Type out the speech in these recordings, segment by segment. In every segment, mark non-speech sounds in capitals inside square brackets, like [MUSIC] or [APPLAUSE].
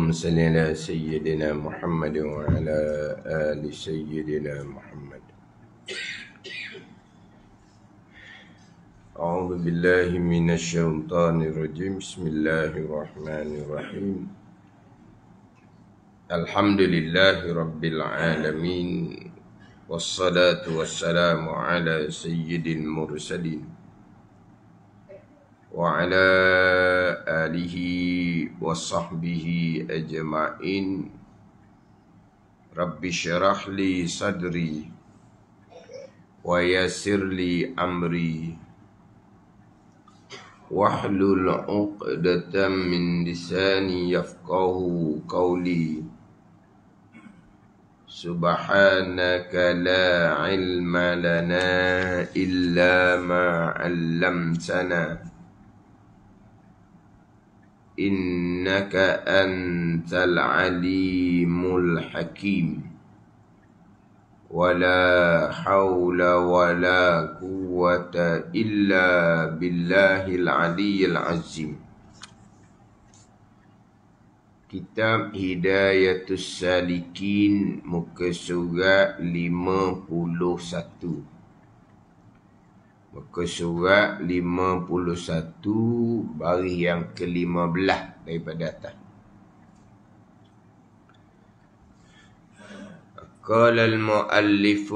اللهم صل على سيدنا محمد وعلى آل سيدنا محمد أعوذ بالله من الشيطان الرجيم بسم الله الرحمن الرحيم الحمد لله رب العالمين والصلاة والسلام على سيد المرسلين وعلى alihi wa sahbihi ajma'in Rabbi syarah li sadri Wa yasir li amri Wahlul uqdatan min lisani yafqahu qawli Subhanaka la ilma lana illa ma 'allamtana innaka antal alimul hakim wala haula wala quwwata illa billahil aliyil azim kitab hidayatus salikin muka surat 51 Muka surat 51 baris yang ke-15 daripada atas. قال المؤلف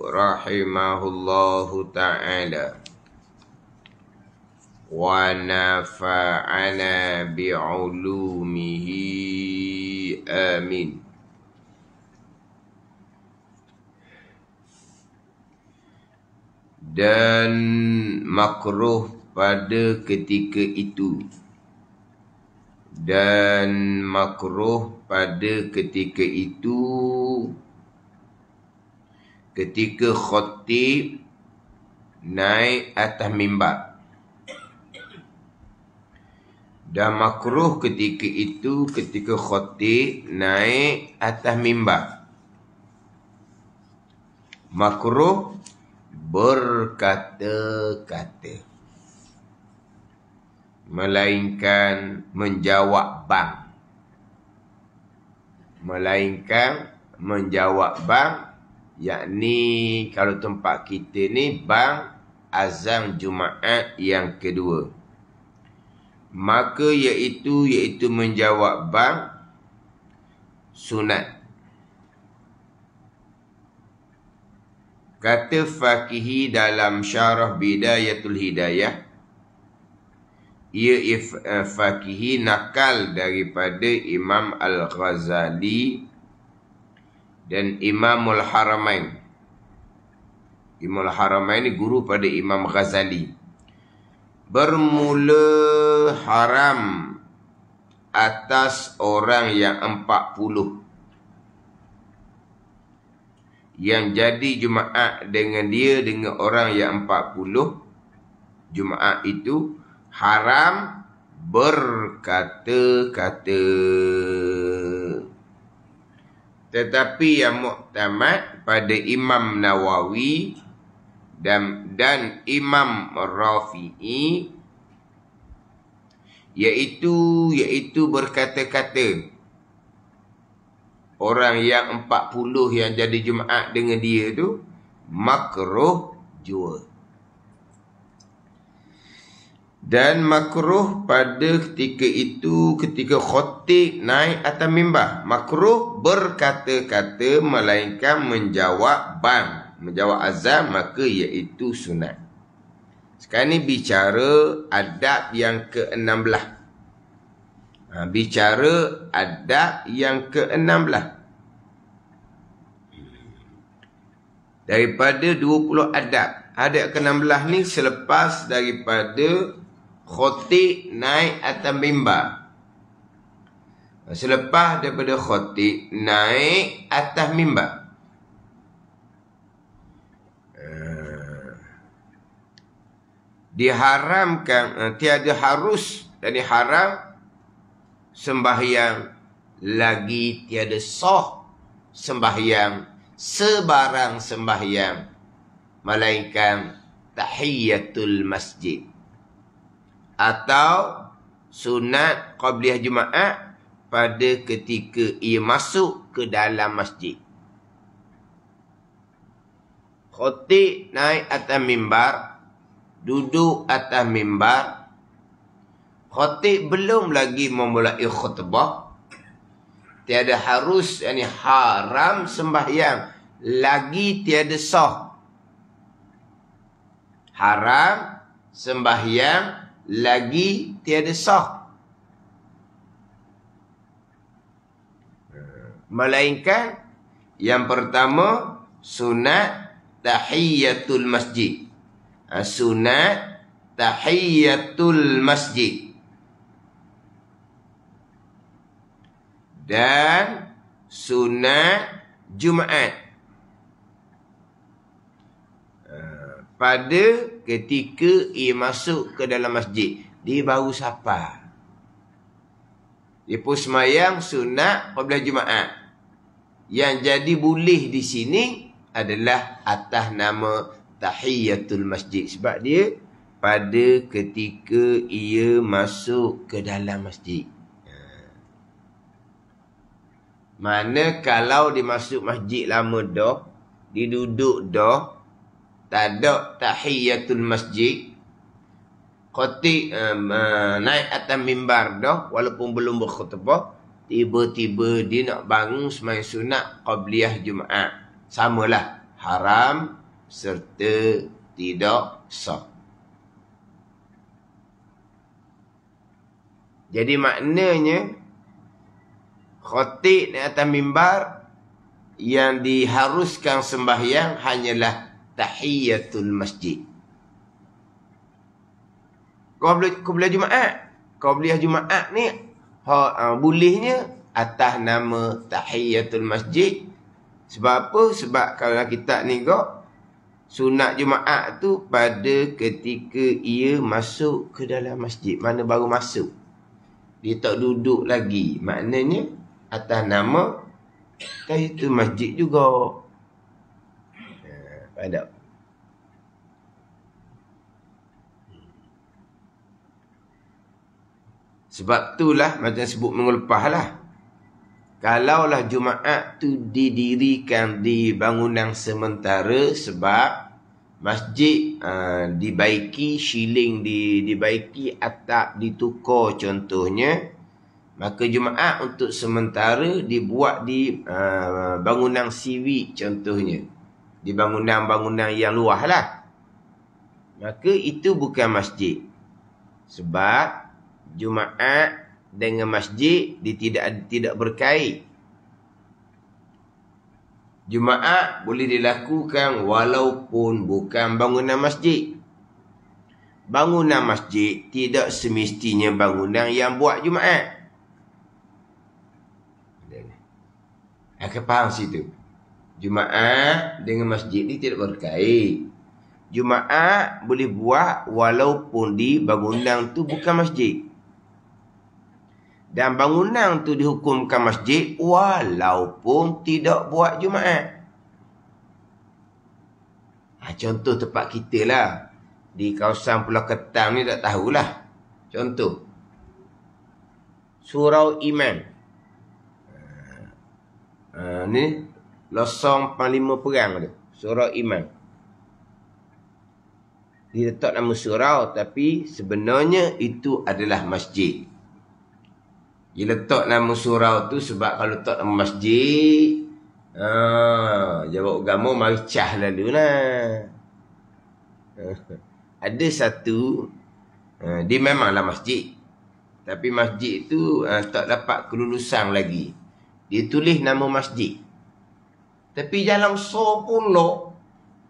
رحمه الله تعالى ونفعنا بعلومه امين dan makruh pada ketika itu dan makruh pada ketika itu ketika khatib naik atas mimbar dan makruh ketika itu ketika khatib naik atas mimbar makruh berkata-kata melainkan menjawab bang melainkan menjawab bang yakni kalau tempat kita ni bang azan jumaat yang kedua maka iaitu iaitu menjawab bang sunat kata fakihi dalam syarah bidayatul hidayah ia if, uh, fakihi nakal daripada imam al-ghazali dan imamul haramain imamul haramain ni guru pada imam ghazali bermula haram atas orang yang empat puluh yang jadi jumaat dengan dia dengan orang yang empat puluh jumaat itu haram berkata-kata tetapi yang muktamad pada Imam Nawawi dan dan Imam Rafi'i iaitu iaitu berkata-kata orang yang 40 yang jadi jumaat dengan dia tu makruh jua. Dan makruh pada ketika itu ketika khotib naik atas mimbar, makruh berkata-kata melainkan menjawab ban, menjawab azam maka iaitu sunat. Sekarang ni bicara adab yang ke-16. Ha, bicara adab yang ke-16 lah. Daripada 20 adab. Adab ke-16 ni selepas daripada khotik naik atas mimbar. Selepas daripada khotik naik atas mimbar. Ha. Diharamkan, ha, tiada harus dan diharam sembahyang lagi tiada soh sembahyang sebarang sembahyang malaikat tahiyatul masjid atau sunat qabliyah jumaat pada ketika ia masuk ke dalam masjid khotib naik atas mimbar duduk atas mimbar khatib belum lagi memulai khutbah tiada harus yakni haram sembahyang lagi tiada sah haram sembahyang lagi tiada sah melainkan yang pertama sunat tahiyatul masjid ha, sunat tahiyatul masjid dan sunat Jumaat. Ah, pada ketika ia masuk ke dalam masjid. Dia baru sapa. Dia pun semayang sunat apabila Jumaat. Yang jadi boleh di sini adalah atas nama Tahiyatul Masjid. Sebab dia pada ketika ia masuk ke dalam masjid. Mana kalau dimasuk masjid lama dah, diduduk dah, tak ada tahiyatul masjid, Koti um, uh, naik atas mimbar dah walaupun belum berkhutbah tiba-tiba dia nak bangun semai sunat qabliyah jumaat samalah haram serta tidak sah jadi maknanya khotik di atas mimbar yang diharuskan sembahyang hanyalah tahiyatul masjid. Kau qabla Jumaat, kau qabliyah Jumaat ni ha uh, bolehnya atas nama tahiyatul masjid. Sebab apa? Sebab kalau kita ni kok sunat Jumaat tu pada ketika ia masuk ke dalam masjid, mana baru masuk. Dia tak duduk lagi. Maknanya atas nama kan itu masjid juga ada ya, sebab itulah macam sebut mengelupah lah kalaulah Jumaat tu didirikan di bangunan sementara sebab masjid uh, dibaiki, shilling di, dibaiki, atap ditukar contohnya, Maka Jumaat untuk sementara dibuat di uh, bangunan siwi contohnya. Di bangunan-bangunan yang luah lah. Maka itu bukan masjid. Sebab Jumaat dengan masjid dia tidak, tidak berkait. Jumaat boleh dilakukan walaupun bukan bangunan masjid. Bangunan masjid tidak semestinya bangunan yang buat Jumaat. Akan faham situ. Jumaat dengan masjid ni tidak berkait. Jumaat boleh buat walaupun di bangunan tu bukan masjid. Dan bangunan tu dihukumkan masjid walaupun tidak buat Jumaat. Ha, contoh tempat kita lah. Di kawasan Pulau Ketam ni tak tahulah. Contoh. Surau Iman. Ha, ni losong panglima perang tu surah iman dia letak nama surau tapi sebenarnya itu adalah masjid dia letak nama surau tu sebab kalau letak nama masjid Ha, jawab agama mari cah lalu lah. Ha, ada satu, ha, dia memanglah masjid. Tapi masjid tu ha, tak dapat kelulusan lagi. Dia tulis nama masjid. Tapi dalam so pula.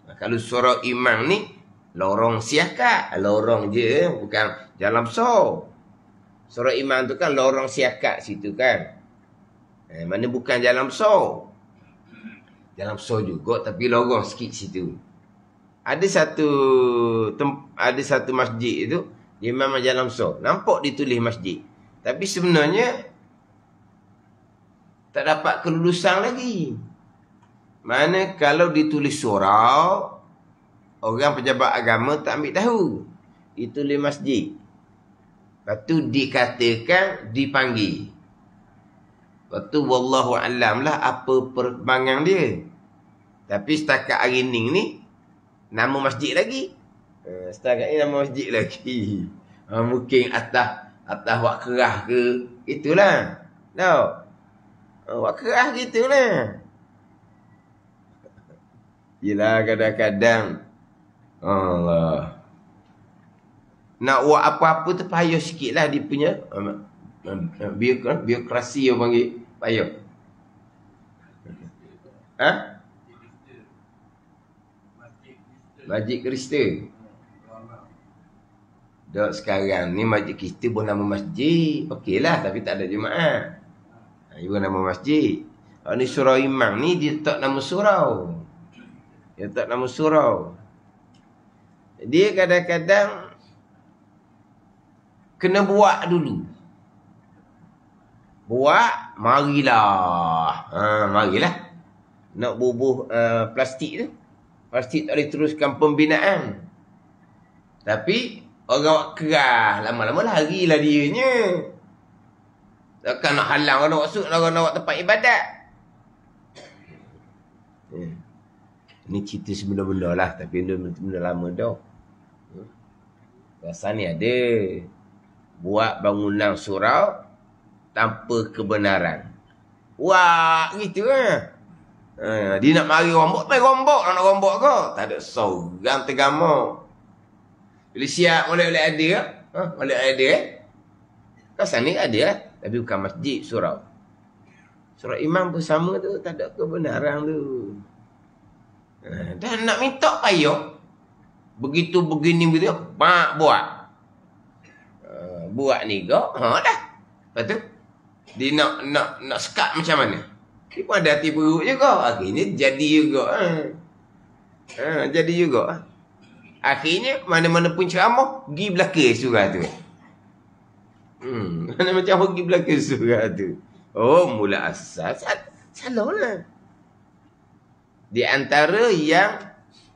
Nah, kalau surau imam ni. Lorong siakat. Lorong je. Bukan dalam so. Surau imam tu kan lorong siakat situ kan. Eh, mana bukan dalam so. dalam so juga. Tapi lorong sikit situ. Ada satu tem, ada satu masjid itu. Dia memang dalam so. Nampak ditulis masjid. Tapi sebenarnya tak dapat kelulusan lagi. Mana kalau ditulis surau, orang pejabat agama tak ambil tahu. Ditulis masjid. Lepas tu dikatakan, dipanggil. Lepas tu, Wallahu'alam lah apa perbangang dia. Tapi setakat hari ni, ni nama masjid lagi. Eh, setakat ni nama masjid lagi. [LAUGHS] Ah, Mungkin atas, atas wakrah ke, itulah. Tahu? No. Oh, Awak kerah gitu lah. Yelah kadang-kadang. Allah. Nak buat apa-apa tu payah sikit lah dia punya. Ah, kan? Biokrasi yang panggil. Payah. Ha? Masjid Kristian. Dok sekarang ni masjid kita pun nama masjid. lah, tapi tak ada jemaah. Ha, Ini bukan nama masjid. Kalau ha, ni surau imam ni, dia tak nama surau. Dia tak nama surau. Dia kadang-kadang kena buat dulu. Buat, marilah. Ha, marilah. Nak bubuh uh, plastik tu. Plastik tak boleh teruskan pembinaan. Tapi, orang buat kerah. Lama-lama larilah dianya. dia. Takkan nak halang orang masuk Nak orang nak tempat ibadat hmm. Ni cerita sebenar-benda lah Tapi ni benda lama dah hmm. Kawasan ni ada Buat bangunan surau Tanpa kebenaran Wah gitu kan eh? Eh, dia nak mari rombok Mari rombok nak rombok ke Tak ada seorang tergama Bila siap boleh-boleh ada ha, Boleh ada eh? Kawasan ada eh? Tapi bukan masjid surau. Surau imam pun sama tu. Tak ada kebenaran tu. Ha, Dan nak minta payah. Begitu begini begitu. Pak buat. Ha, buat ni kau. Ha dah. Lepas tu. Dia nak, nak, nak sekat macam mana. Dia pun ada hati buruk juga. Akhirnya jadi juga. Ha. Ha, jadi juga. Akhirnya mana-mana pun ceramah. Pergi belakang surah tu. Hmm. Mana macam pergi belakang surah tu. Oh, mula asal. Salahlah. Di antara yang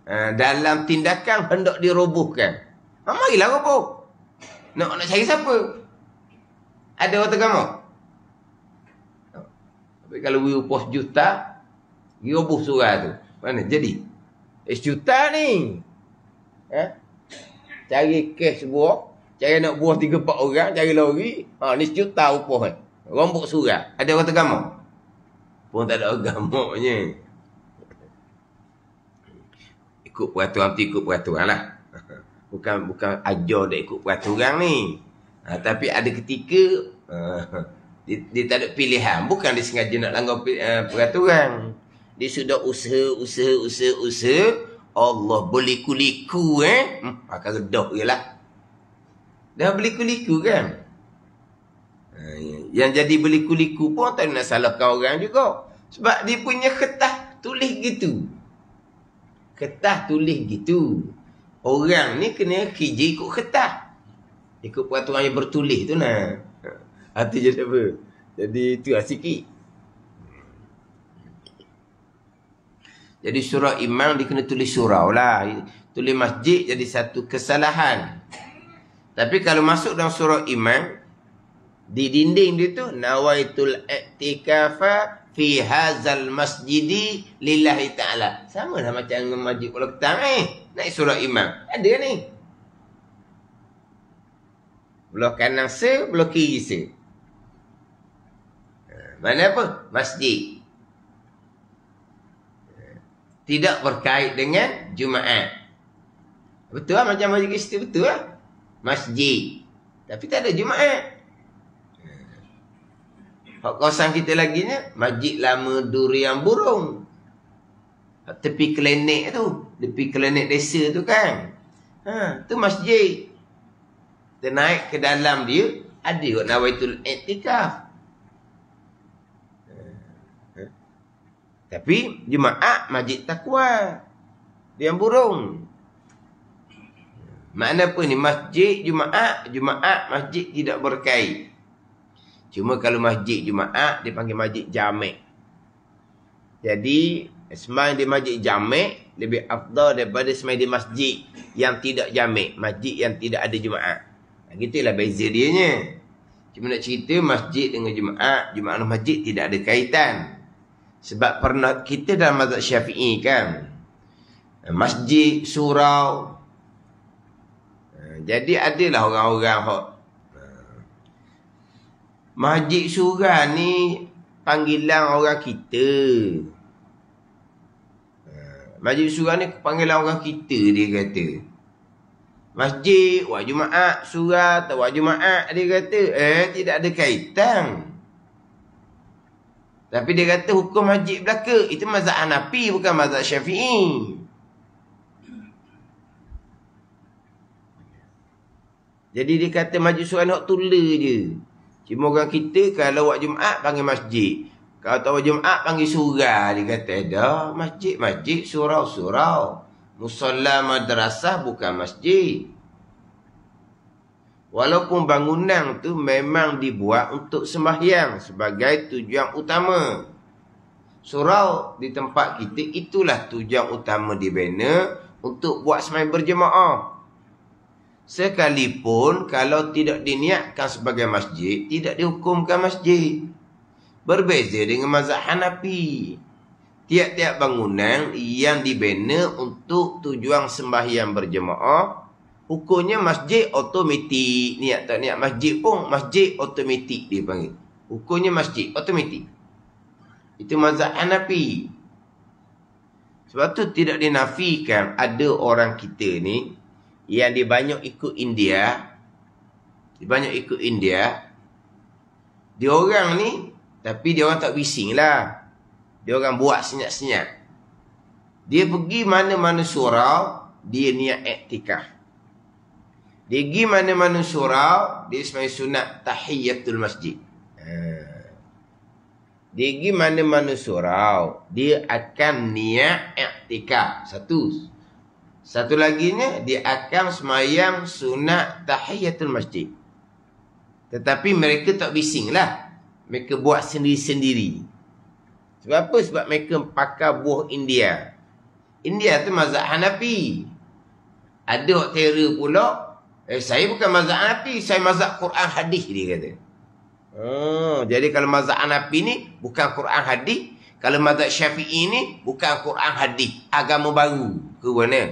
uh, dalam tindakan hendak dirobohkan. Ah, marilah roboh. Nak, nak cari siapa? Ada orang kamu? Tapi kalau we upah juta, we roboh surah tu. Mana jadi? Eh, juta ni. Eh? Cari cash buah cari nak buah tiga 4 orang cari lori ha ni sejuta upah eh rombok surat ada orang tergamak pun tak ada agamanya ikut peraturan mesti ikut peraturan lah [LAUGHS] bukan bukan ajar dia ikut peraturan ni ha, tapi ada ketika ha, dia, dia, tak ada pilihan bukan dia sengaja nak langgar eh, peraturan dia sudah usaha usaha usaha usaha Allah boleh kuliku eh hmm, akan redah jelah Dah berliku-liku kan? Eh, yang jadi berliku-liku pun tak nak salahkan orang juga. Sebab dia punya ketah tulis gitu. Ketah tulis gitu. Orang ni kena kerja ikut ketah. Ikut peraturan yang bertulis tu nah. Hati jadi apa? Jadi tu lah sikit. Jadi surah imam dia kena tulis surau lah. Tulis masjid jadi satu Kesalahan. Tapi kalau masuk dalam surah iman di dinding dia tu nawaitul i'tikafa fi hazal masjidi lillahi taala. Sama lah macam majlis ulul kitab eh. Naik surah iman. Ada ni. Belah kanan se, belah kiri se. Ha, mana apa? Masjid. Tidak berkait dengan Jumaat. Betul lah macam majlis kita betul lah masjid. Tapi tak ada jumaat. Hak kawasan kita lagi ni, masjid lama durian burung. Tepi klinik tu. Tepi klinik desa tu kan. Ha, tu masjid. Kita naik ke dalam dia, ada kot nawaitul etikaf. Ha, ha. Tapi Jumaat Majid Taqwa Dia yang burung Makna apa ni? Masjid Jumaat, Jumaat masjid tidak berkait. Cuma kalau masjid Jumaat dipanggil masjid jamek. Jadi semai di masjid jamek lebih afdal daripada semai di masjid yang tidak jamek, masjid yang tidak ada Jumaat. Nah, ha, gitulah beza dia Cuma nak cerita masjid dengan Jumaat, Jumaat dan masjid tidak ada kaitan. Sebab pernah kita dalam mazhab Syafi'i kan. Masjid, surau, jadi adalah orang-orang hok. Masjid surah ni panggilan orang kita. Masjid surah ni panggilan orang kita dia kata. Masjid, wajib maat, surah atau wajib maat dia kata. Eh, tidak ada kaitan. Tapi dia kata hukum masjid belaka. Itu mazhab Hanafi bukan mazhab Syafi'i. Jadi dia kata majlis surah nak tula je. Cuma orang kita kalau buat Jumaat panggil masjid. Kalau tak buat Jumaat panggil surah. Dia kata dah masjid-masjid surau-surau. Musallah madrasah bukan masjid. Walaupun bangunan tu memang dibuat untuk sembahyang sebagai tujuan utama. Surau di tempat kita itulah tujuan utama dibina untuk buat sembahyang berjemaah. Sekalipun kalau tidak diniatkan sebagai masjid, tidak dihukumkan masjid. Berbeza dengan mazhab Hanafi. Tiap-tiap bangunan yang dibina untuk tujuan sembahyang berjemaah, hukumnya masjid otomatik. Niat tak niat masjid pun, masjid otomatik dipanggil. Hukumnya masjid otomatik. Itu mazhab Hanafi. Sebab tu tidak dinafikan ada orang kita ni yang dibanyak ikut India dibanyak ikut India dia orang ni tapi dia orang tak bising lah dia orang buat senyap-senyap dia pergi mana-mana surau dia niat etika. dia pergi mana-mana surau dia semai sunat tahiyatul masjid ha. dia pergi mana-mana surau dia akan niat etika satu satu laginya di akam semayam sunat tahiyatul masjid. Tetapi mereka tak bising lah. Mereka buat sendiri-sendiri. Sebab apa? Sebab mereka pakai buah India. India tu mazhab Hanafi. Ada orang terror pula. Eh, saya bukan mazhab Hanafi. Saya mazhab Quran hadis dia kata. Oh, jadi kalau mazhab Hanafi ni bukan Quran hadis. Kalau mazhab Syafi'i ni bukan Quran hadis. Agama baru. Ke mana?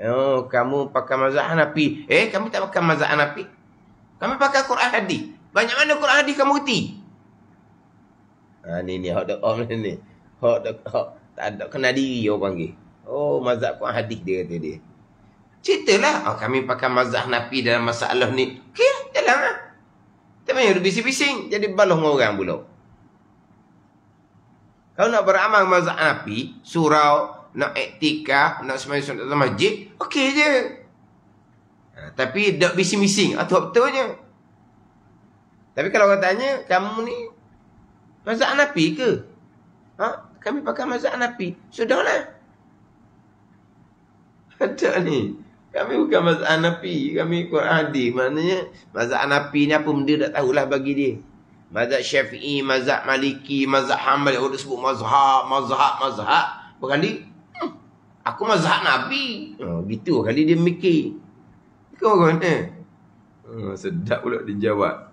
Oh, kamu pakai mazhab Hanafi. Eh, kami tak pakai mazhab Hanafi. Kami pakai Quran Hadis. Banyak mana Quran Hadis kamu kerti? Ha, ah, ni ni, hot dog ni ni. Hot dog, hot. Tak ada kena diri orang panggil. Oh, mazhab Quran Hadis dia kata dia. Ceritalah. Oh, kami pakai mazhab Hanafi dalam masalah ni. Okey, jalan lah. Tak payah bising-bising. Jadi baloh dengan orang pula. Kalau nak beramal mazhab Hanafi, surau, nak iktikaf, nak sembahyang sunat dalam masjid, okey je. Ha, tapi tak bising-bising, atau ah, betul je. Tapi kalau orang tanya, kamu ni mazhab Hanafi ke? Ha? Kami pakai mazhab Hanafi. Sudahlah. Ada [LAUGHS] ni. Kami bukan mazhab Hanafi, kami Quran hadis. Maknanya mazhab Hanafi ni apa benda dak tahulah bagi dia. Mazhab Syafi'i, mazhab Maliki, mazhab Hambali, orang sebut mazhab, mazhab, mazhab. Berkali, Aku mazhab Nabi. Oh, gitu kali dia mikir. Kau kan eh? Oh, sedap pula dia jawab.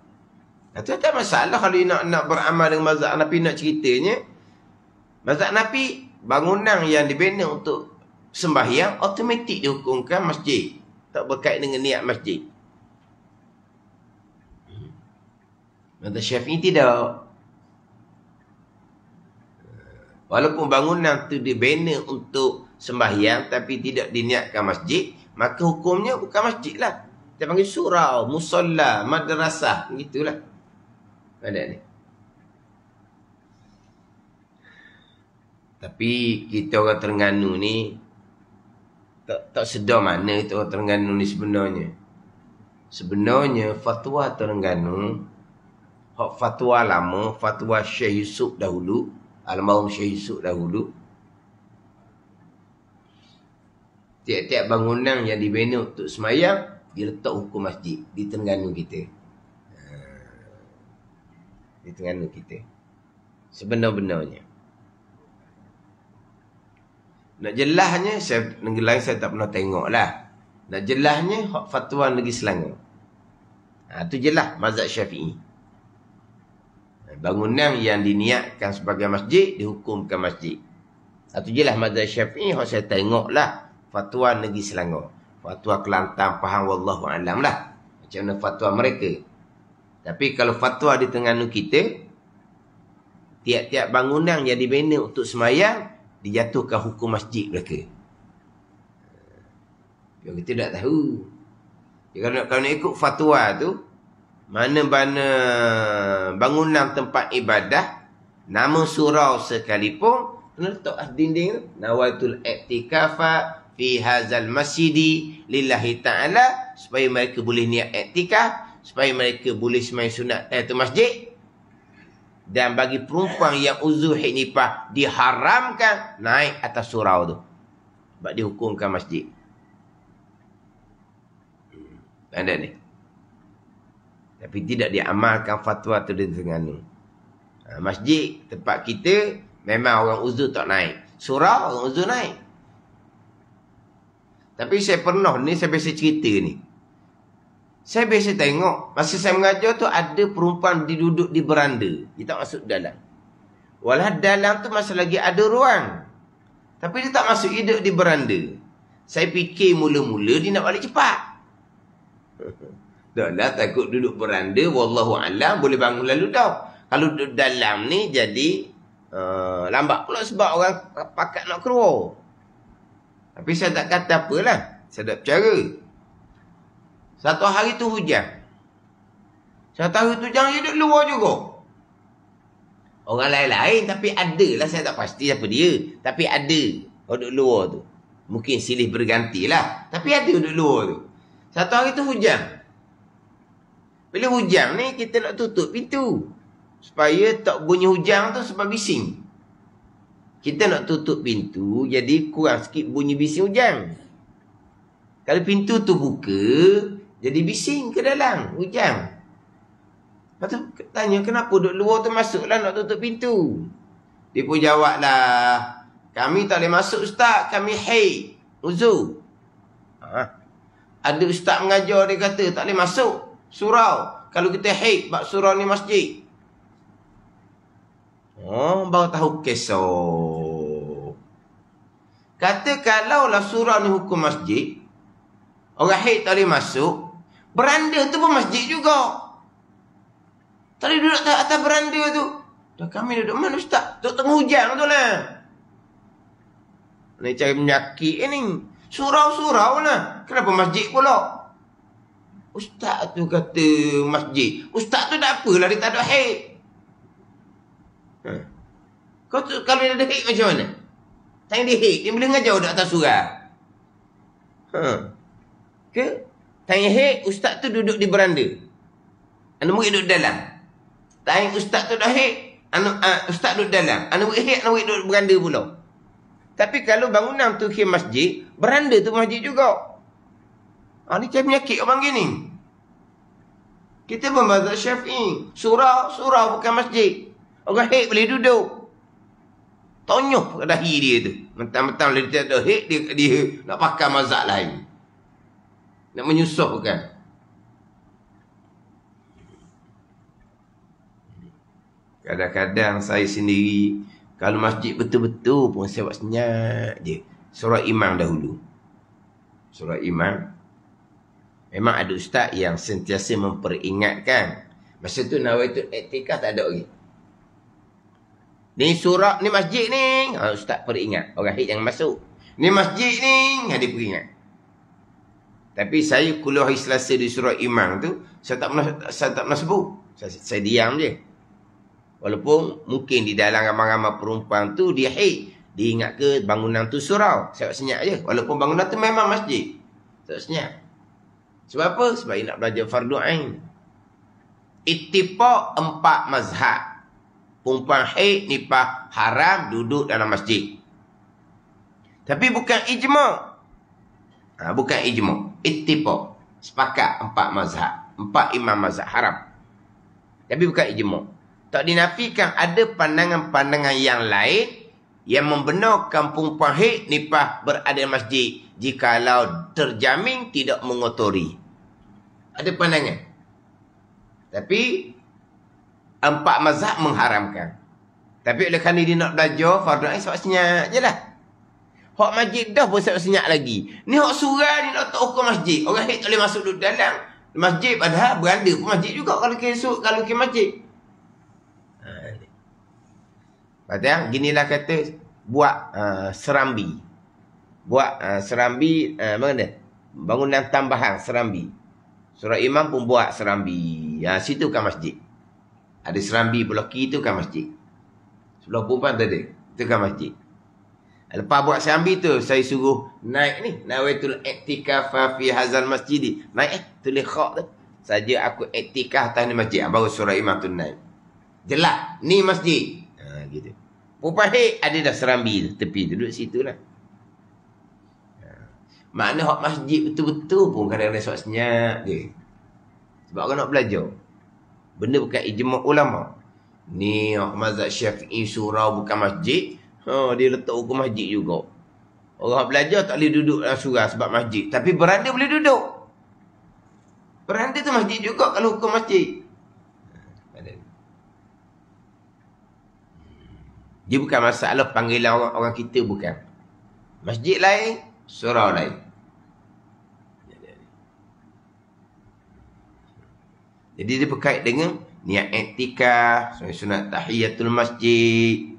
Itu tak masalah kalau nak nak beramal dengan mazhab Nabi nak ceritanya. Mazhab Nabi, bangunan yang dibina untuk sembahyang, otomatik dihukumkan masjid. Tak berkait dengan niat masjid. Mata Syafi'i tidak. Walaupun bangunan tu dibina untuk sembahyang tapi tidak diniatkan masjid, maka hukumnya bukan masjid lah. Kita panggil surau, musalla, madrasah, gitulah. Ada ni. Tapi kita orang Terengganu ni tak tak sedar mana kita orang Terengganu ni sebenarnya. Sebenarnya fatwa Terengganu hak fatwa lama, fatwa Syekh Yusuf dahulu, almarhum Syekh Yusuf dahulu tiap-tiap bangunan yang dibina untuk semayang diletak hukum masjid di Terengganu kita ha. di Terengganu kita sebenar-benarnya nak jelasnya saya, negeri lain saya tak pernah tengok lah nak jelasnya hak fatwa negeri Selangor ha, tu jelas mazhab syafi'i ha, bangunan yang diniatkan sebagai masjid dihukumkan masjid satu ha, jelas mazhab syafi'i hak saya tengok lah fatwa negeri Selangor. Fatwa Kelantan pahang, wallahu alam lah. Macam mana fatwa mereka. Tapi kalau fatwa di tengah-nu kita tiap-tiap bangunan yang dibina untuk semayang dijatuhkan hukum masjid mereka. Yang kita tak tahu. Jadi, kalau, kalau nak ikut fatwa tu mana-mana bangunan tempat ibadah nama surau sekalipun kena letak dinding tu. Nawaitul Iktikafat fi hazal masjidi lillahi ta'ala supaya mereka boleh niat iktikaf supaya mereka boleh semai sunat eh, tu masjid dan bagi perempuan yang uzur haid nifas diharamkan naik atas surau tu sebab dihukumkan masjid hmm, ada ni tapi tidak diamalkan fatwa tu di tengah ni ha, masjid tempat kita memang orang uzur tak naik surau orang uzur naik tapi saya pernah ni saya biasa cerita ni. Saya biasa tengok masa saya mengajar tu ada perempuan duduk di beranda. Dia tak masuk dalam. Walah dalam tu masih lagi ada ruang. Tapi dia tak masuk hidup di beranda. Saya fikir mula-mula dia nak balik cepat. [LAUGHS] Dah lah takut duduk beranda wallahu alam boleh bangun lalu dah. Kalau duduk dalam ni jadi uh, lambat pula sebab orang pakat nak keluar. Tapi saya tak kata apalah. Saya tak bercara. Satu hari tu hujan. Satu hari tu jangan hidup luar juga. Orang lain-lain tapi ada lah. Saya tak pasti apa dia. Tapi ada. Orang luar tu. Mungkin silih berganti lah. Tapi ada orang luar tu. Satu hari tu hujan. Bila hujan ni kita nak tutup pintu. Supaya tak bunyi hujan tu sebab bising. Kita nak tutup pintu jadi kurang sikit bunyi bising hujan. Kalau pintu tu buka, jadi bising ke dalam hujan. Lepas tu tanya kenapa duduk luar tu masuk lah nak tutup pintu. Dia pun jawablah, kami tak boleh masuk ustaz, kami haid, uzu. Ha? Ada ustaz mengajar dia kata tak boleh masuk surau. Kalau kita haid bab surau ni masjid. Oh, baru tahu kesoh. Kata kalau lah surau ni hukum masjid. Orang haid tak boleh masuk. Beranda tu pun masjid juga. Tak boleh duduk atas beranda tu. Dah kami duduk mana ustaz? Duduk tengah hujan tu lah. Nak cari penyakit eh ni. Surau-surau lah. Kenapa masjid pula? Ustaz tu kata masjid. Ustaz tu tak apalah dia tak ada haid. Ha. Kau tu kalau dia ada haid macam mana? Tanya dia, hey, dia boleh ngajar di atas surah. Ha. Ke? Tanya, hey, ustaz tu duduk di beranda. Anak murid duduk dalam. Tanya, ustaz tu dah, hey, anu, uh, ah, ustaz duduk dalam. Anak murid, hey, anak murid duduk beranda pula. Tapi kalau bangunan tu ke masjid, beranda tu masjid juga. Ha, ni macam penyakit orang gini. Kita pun mazhab syafi'i. Surau, surau bukan masjid. Orang hek boleh duduk. Tonyuh dahi dia tu. Mentang-mentang dia tak tahid, dia, dia nak pakai mazak lain. Nak menyusupkan. Kadang-kadang saya sendiri, kalau masjid betul-betul pun saya buat senyap je. Surah imam dahulu. Surah imam. Memang ada ustaz yang sentiasa memperingatkan. Masa tu Nawaitul etika tak ada lagi. Okay? Ni surat ni masjid ni. Ha, ustaz peringat. Orang hit yang masuk. Ni masjid ni. Ha, dia peringat. Tapi saya kuliah selasa di surat imam tu. Saya tak pernah, saya tak pernah sebut. Saya, saya diam je. Walaupun mungkin di dalam ramai-ramai perempuan tu dia hit. Dia ingat ke bangunan tu surau. Saya senyap je. Walaupun bangunan tu memang masjid. Saya senyap. Sebab apa? Sebab nak belajar fardu'ain. Itipak empat mazhab perempuan haid nipah haram duduk dalam masjid. Tapi bukan ijma. Ha, bukan ijma. itipo Sepakat empat mazhab. Empat imam mazhab haram. Tapi bukan ijma. Tak dinafikan ada pandangan-pandangan yang lain yang membenarkan perempuan haid nipah berada di masjid jikalau terjamin tidak mengotori. Ada pandangan. Tapi empat mazhab mengharamkan. Tapi oleh kerana dia nak belajar fardu ain sebab senyap je lah. Hak masjid dah pun sebab senyap lagi. Ni hak surah ni nak tak hukum masjid. Orang hit tak boleh masuk duduk dalam. Masjid padahal beranda pun masjid juga kalau kesuk, kalau ke masjid. Ha, padahal ginilah kata buat uh, serambi. Buat uh, serambi, uh, mana? bangunan tambahan serambi. Surah Imam pun buat serambi. Ya, situ kan masjid. Ada serambi bloki tu kan masjid. Sebelah perempuan tadi. Itu kan masjid. Lepas buat serambi tu, saya suruh naik ni. Nawaitul etikah fi hazan masjid ni. Naik eh, tulis khak tu. Saja aku etikah atas ni masjid. Ah, baru surah imam tu naik. Jelak, ni masjid. Ha, gitu. Perempuan hey, ada dah serambi tu. Tepi duduk situ lah. Ha. Maknanya hak masjid betul-betul pun kadang-kadang sebab senyap je. Sebab kau nak belajar. Benda bukan ijma' ulama. Ni mazhab Syafi'i surau bukan masjid. Ha, dia letak hukum masjid juga. Orang belajar tak boleh duduk dalam surah sebab masjid. Tapi beranda boleh duduk. Beranda tu masjid juga kalau hukum masjid. Dia bukan masalah panggilan orang, orang kita bukan. Masjid lain, surau lain. Jadi dia berkait dengan niat etika sunat tahiyatul masjid.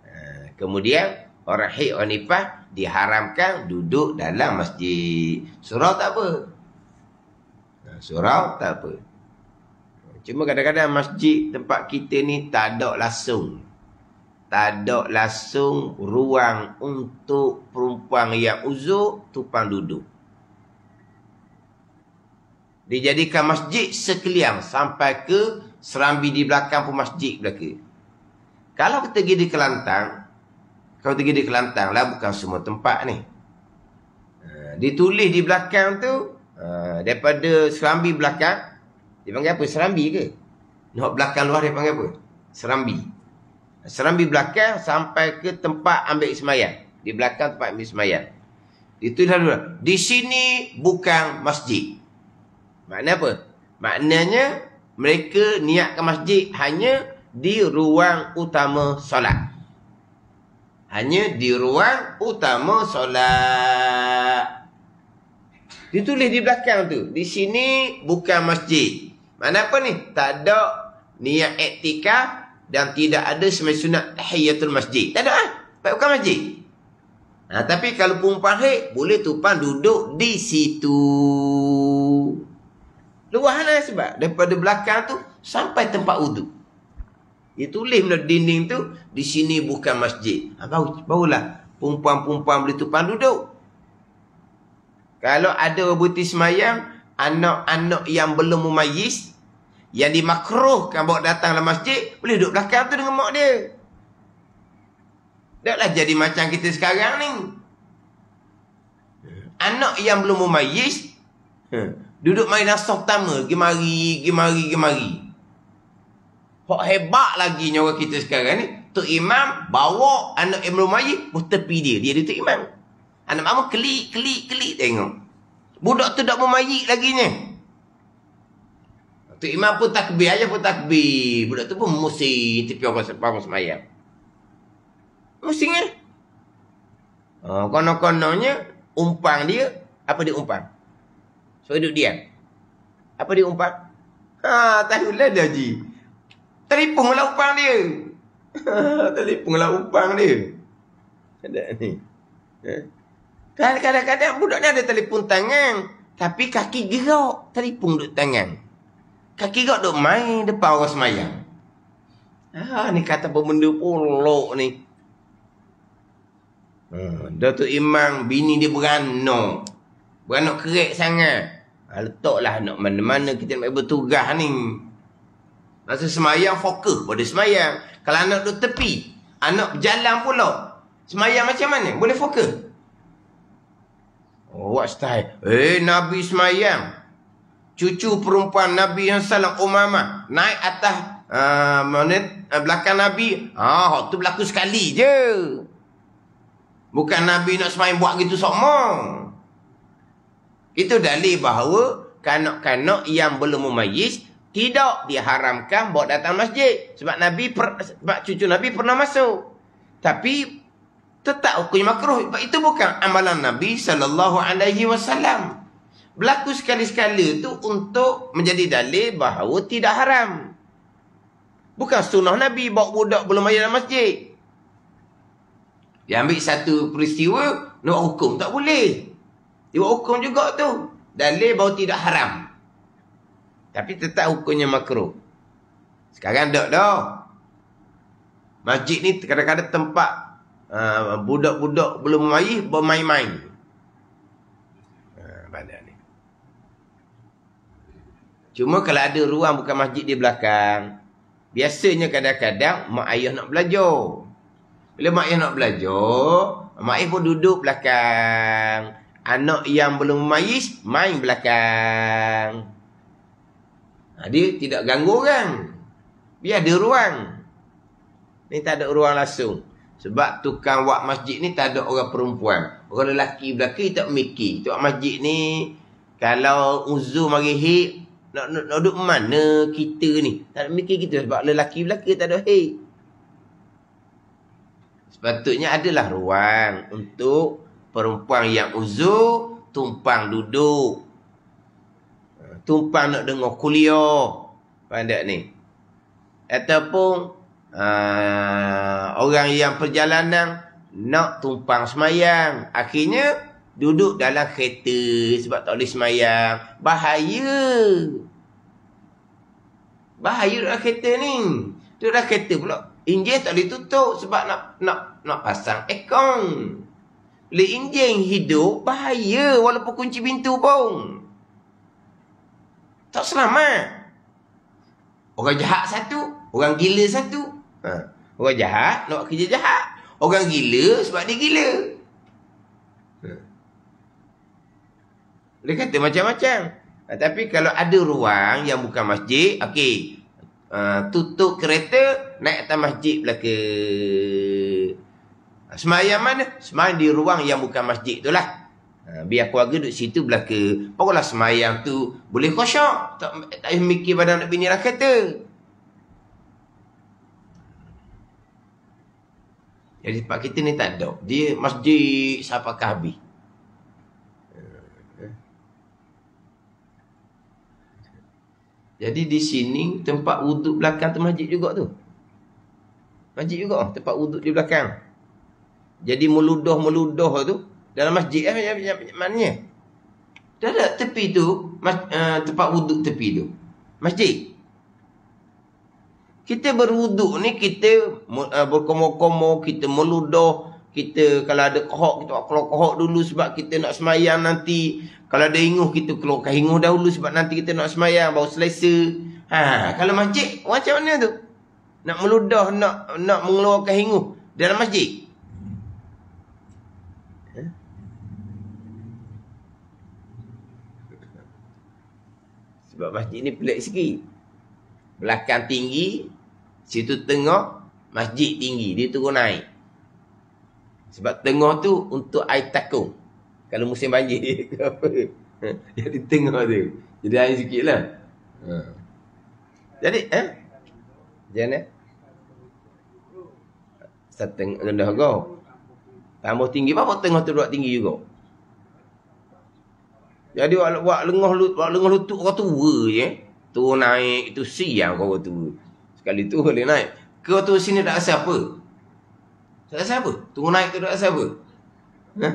Ah, kemudian orang haid orang nipah diharamkan duduk dalam masjid. Surau tak apa. Ah, surau tak apa. Cuma kadang-kadang masjid tempat kita ni tak ada langsung. Tak ada langsung ruang untuk perempuan yang uzur tupang duduk. Dijadikan masjid sekeliang sampai ke serambi di belakang pun masjid belaka. Kalau kita pergi di Kelantan, kalau kita pergi di Kelantan lah bukan semua tempat ni. Eh, ditulis di belakang tu, eh, daripada serambi belakang, dia panggil apa? Serambi ke? Nak belakang luar dia panggil apa? Serambi. Serambi belakang sampai ke tempat ambil semayang. Di belakang tempat ambil semayang. Itu dah dulu. Di sini bukan masjid. Makna apa? Maknanya mereka niat ke masjid hanya di ruang utama solat. Hanya di ruang utama solat. Ditulis di belakang tu. Di sini bukan masjid. Mana apa ni? Tak ada niat etika dan tidak ada semai sunat tahiyatul masjid. Tak ada ah. Ha? Bukan masjid. Nah, ha, tapi kalau pun pahit, boleh tupang duduk di situ. Luahlah sebab daripada belakang tu sampai tempat wuduk. Dia tulis benda dinding tu di sini bukan masjid. Ha, baru barulah perempuan-perempuan boleh tumpah duduk. Kalau ada buti semayang, anak-anak yang belum memayis, yang dimakruhkan bawa datang dalam masjid, boleh duduk belakang tu dengan mak dia. Taklah jadi macam kita sekarang ni. Anak yang belum memayis, ha, Duduk main nasah pertama. Gemari, gemari, gemari. Hak hebat lagi nyawa kita sekarang ni. Tok Imam bawa anak Ibn Umayyi pun tepi dia. Dia dia Tok Imam. Anak mama klik, klik, klik tengok. Budak tu tak memayik lagi ni. Tok Imam pun takbir aja pun takbir. Budak tu pun musim tepi orang sepamu semayang. Musim ni. Eh. Uh, ah, Kono-kononya umpang dia. Apa dia umpang? Suruh duduk diam. Apa dia umpat? Ha, ah, tahu lah dia haji. Telepon lah upang dia. [LAUGHS] Telepon lah upang dia. Ada ni. Eh? Kadang-kadang budak ni ada telepon tangan. Tapi kaki gerak. Telepon duduk tangan. Kaki gerak duduk main depan orang semayang. Ah, ni kata pembenda polok ni. Hmm, Datuk Imam bini dia beranok. Beranok kerek sangat. Letaklah nak mana-mana kita nak bertugas ni. Masa semayang fokus pada semayang. Kalau anak tu tepi, anak berjalan pula. Semayang macam mana? Boleh fokus? Oh, what style? Eh, Nabi semayang. Cucu perempuan Nabi yang salam umama. Naik atas uh, mana, uh, belakang Nabi. Ah, oh, tu berlaku sekali je. Bukan Nabi nak semayang buat gitu semua. Itu dalil bahawa kanak-kanak yang belum memayis tidak diharamkan bawa datang masjid sebab Nabi per, sebab cucu Nabi pernah masuk. Tapi tetap hukum makruh itu bukan amalan Nabi sallallahu alaihi wasallam. Berlaku sekali-sekala itu untuk menjadi dalil bahawa tidak haram. Bukan sunnah Nabi bawa budak belum mayat dalam masjid. Dia ambil satu peristiwa, nak hukum tak boleh. Dia hukum juga tu. Dalil bahawa tidak haram. Tapi tetap hukumnya makruh. Sekarang dok dok, Masjid ni kadang-kadang tempat uh, budak-budak belum mai bermain-main. Ah, uh, ni. Cuma kalau ada ruang bukan masjid di belakang, biasanya kadang-kadang mak ayah nak belajar. Bila mak ayah nak belajar, mak ayah pun duduk belakang. Anak yang belum memayis, main belakang. Ha, dia tidak ganggu orang. Biar ada ruang. Ni tak ada ruang langsung. Sebab tukang wak masjid ni tak ada orang perempuan. Orang lelaki belakang tak mikir. Tukang masjid ni, kalau uzur mari hik, nak, nak, nak duduk mana kita ni? Tak ada mikir kita sebab lelaki belakang tak ada hik. Sepatutnya adalah ruang untuk Perempuan yang uzur tumpang duduk. Tumpang nak dengar kuliah. Pandai ni. Ataupun uh, orang yang perjalanan nak tumpang semayang. Akhirnya duduk dalam kereta sebab tak boleh semayang. Bahaya. Bahaya dalam kereta ni. Tu dah kereta pula. Injil tak boleh tutup sebab nak nak nak pasang ekong. Bila injing hidup, bahaya walaupun kunci pintu pun. Tak selamat. Orang jahat satu, orang gila satu. Ha. Orang jahat nak kerja jahat. Orang gila sebab dia gila. Ha. Dia kata macam-macam. Ha, tapi kalau ada ruang yang bukan masjid, okey. Uh, tutup kereta, naik atas masjid belakang. Semayang mana? Semayang di ruang yang bukan masjid tu lah. Ha, biar keluarga duduk situ belaka. Barulah semayang tu boleh kosong Tak, tak payah mikir pada anak bini lah kata. Jadi tempat kita ni tak ada. Dia masjid siapa kahbi. Jadi di sini tempat wuduk belakang tu masjid juga tu. Masjid juga tempat wuduk di belakang. Jadi meludah-meludah tu dalam masjid eh maknanya. Tak ada tepi tu mas, uh, tempat wuduk tepi tu. Masjid. Kita berwuduk ni kita uh, berkomo-komo, kita meludah, kita kalau ada kohok kita keluar kohok dulu sebab kita nak semayang nanti. Kalau ada inguh kita keluarkan inguh dahulu sebab nanti kita nak semayang baru selesa. Ha, kalau masjid macam mana tu? Nak meludah, nak nak mengeluarkan inguh dalam masjid. Sebab masjid ni pelik segi. Belakang tinggi, situ tengah, masjid tinggi. Dia turun naik. Sebab tengah tu untuk air takung. Kalau musim banjir dia [LAUGHS] ke apa. Jadi tengah tu. Jadi air sikit lah. Ha. Jadi, eh? Macam mana? Setengah rendah kau. Tambah tinggi, apa tengah tu duduk tinggi juga? Jadi wak wak lengoh wak lengoh lutut orang tua je. Ya. Tu naik itu siang orang tua. Sekali tu boleh naik. Ke tu sini tak rasa apa? Tak rasa apa? Tu naik tu tak rasa apa? Ha?